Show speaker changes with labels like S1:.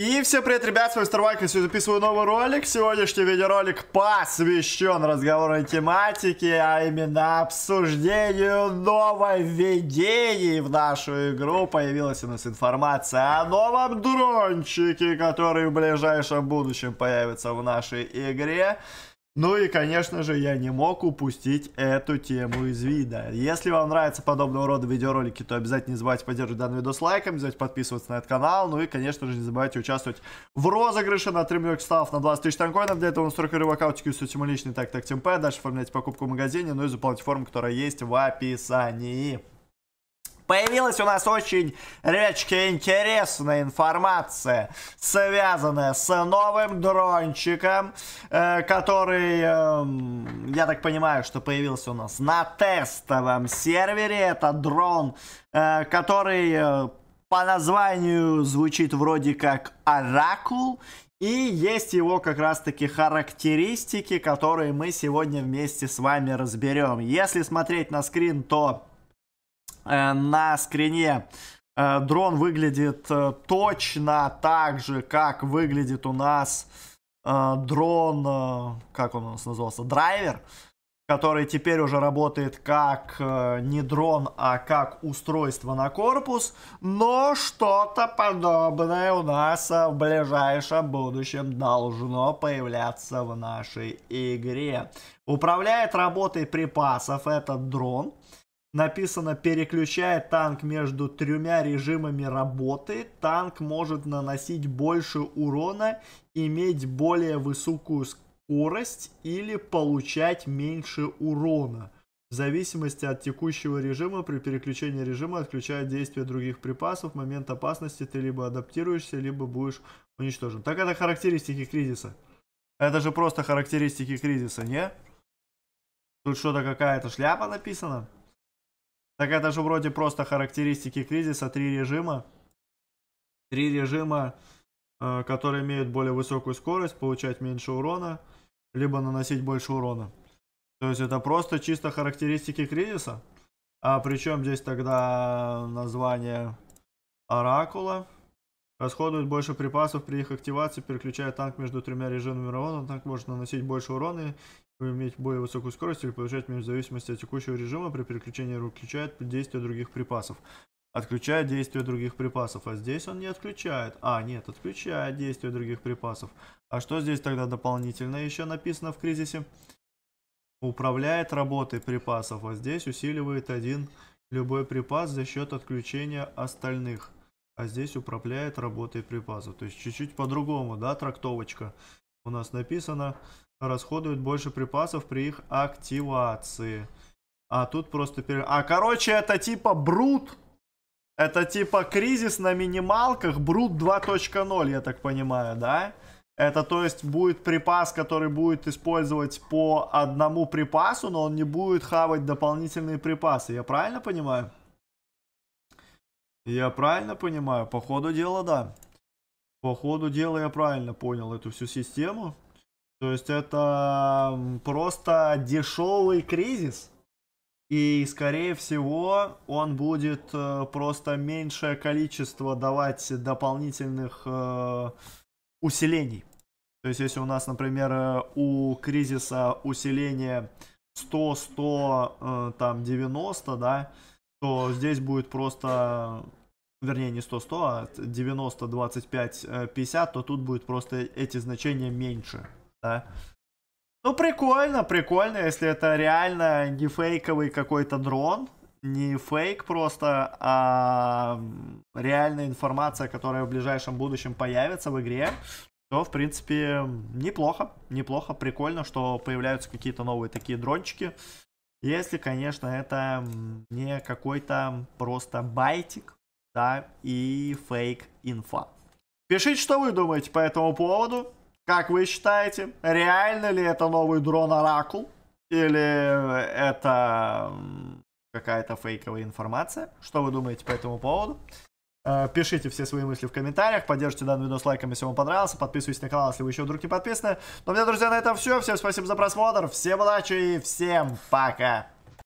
S1: И всем привет, ребят, с вами Старвайк, я сегодня записываю новый ролик. Сегодняшний видеоролик посвящен разговорной тематике, а именно обсуждению введений в нашу игру. Появилась у нас информация о новом дрончике, который в ближайшем будущем появится в нашей игре. Ну и, конечно же, я не мог упустить эту тему из вида. Если вам нравятся подобного рода видеоролики, то обязательно не забывайте поддерживать данный видос лайком, обязательно подписываться на этот канал, ну и, конечно же, не забывайте участвовать в розыгрыше на 3 миллион став на 20 тысяч танкоинов. Для этого настройка аккаунтики все этим личный так так темп, дальше оформляйте покупку в магазине, ну и заполните форму, которая есть в описании. Появилась у нас очень, ребяточки, интересная информация, связанная с новым дрончиком, э, который, э, я так понимаю, что появился у нас на тестовом сервере. Это дрон, э, который э, по названию звучит вроде как «Оракул», и есть его как раз таки характеристики, которые мы сегодня вместе с вами разберем. Если смотреть на скрин, то Э, на скрине. Э, дрон выглядит э, точно так же, как выглядит у нас дрон, как он у нас назывался, драйвер, который теперь уже работает как не дрон, а как устройство на корпус, но что-то подобное у нас в ближайшем будущем должно появляться в нашей игре. Управляет работой припасов этот дрон – Написано, переключая танк между тремя режимами работы, танк может наносить больше урона, иметь более высокую скорость или получать меньше урона. В зависимости от текущего режима, при переключении режима отключают действие других припасов. В момент опасности ты либо адаптируешься, либо будешь уничтожен. Так это характеристики кризиса. Это же просто характеристики кризиса, не? Тут что-то какая-то шляпа написана. Так это же вроде просто характеристики кризиса, три режима. Три режима, э, которые имеют более высокую скорость, получать меньше урона, либо наносить больше урона. То есть это просто чисто характеристики кризиса. А причем здесь тогда название Оракула. Расходует больше припасов при их активации, переключая танк между тремя режимами урона. Танк может наносить больше урона иметь более высокую скорость или повышать между в зависимости от текущего режима при переключении отключает действие других припасов. Отключает действие других припасов. А здесь он не отключает. А, нет, отключает действие других припасов. А что здесь тогда дополнительно еще написано в кризисе? Управляет работой припасов. А здесь усиливает один любой припас за счет отключения остальных. А здесь управляет работой припасов. То есть чуть-чуть по-другому, да, трактовочка у нас написано, расходуют больше припасов при их активации. А тут просто пере... А, короче, это типа брут. Это типа кризис на минималках, брут 2.0, я так понимаю, да? Это то есть будет припас, который будет использовать по одному припасу, но он не будет хавать дополнительные припасы. Я правильно понимаю? Я правильно понимаю? По ходу дела, да. По ходу дела я правильно понял эту всю систему. То есть это просто дешевый кризис. И, скорее всего, он будет э, просто меньшее количество давать дополнительных э, усилений. То есть, если у нас, например, э, у кризиса усиление 100, 100, там 90, да, то здесь будет просто вернее не 100-100, а 90-25-50, э, то тут будет просто эти значения меньше, да. Ну, прикольно, прикольно, если это реально не фейковый какой-то дрон, не фейк просто, а реальная информация, которая в ближайшем будущем появится в игре, то, в принципе, неплохо, неплохо, прикольно, что появляются какие-то новые такие дрончики. Если, конечно, это не какой-то просто байтик, да, и фейк-инфа. Пишите, что вы думаете по этому поводу. Как вы считаете, реально ли это новый дрон Оракул? Или это какая-то фейковая информация? Что вы думаете по этому поводу? Э, пишите все свои мысли в комментариях, поддержите данный видос лайком, если вам понравился, подписывайтесь на канал, если вы еще вдруг не подписаны. Ну у меня, друзья, на этом все. Всем спасибо за просмотр, всем удачи и всем пока!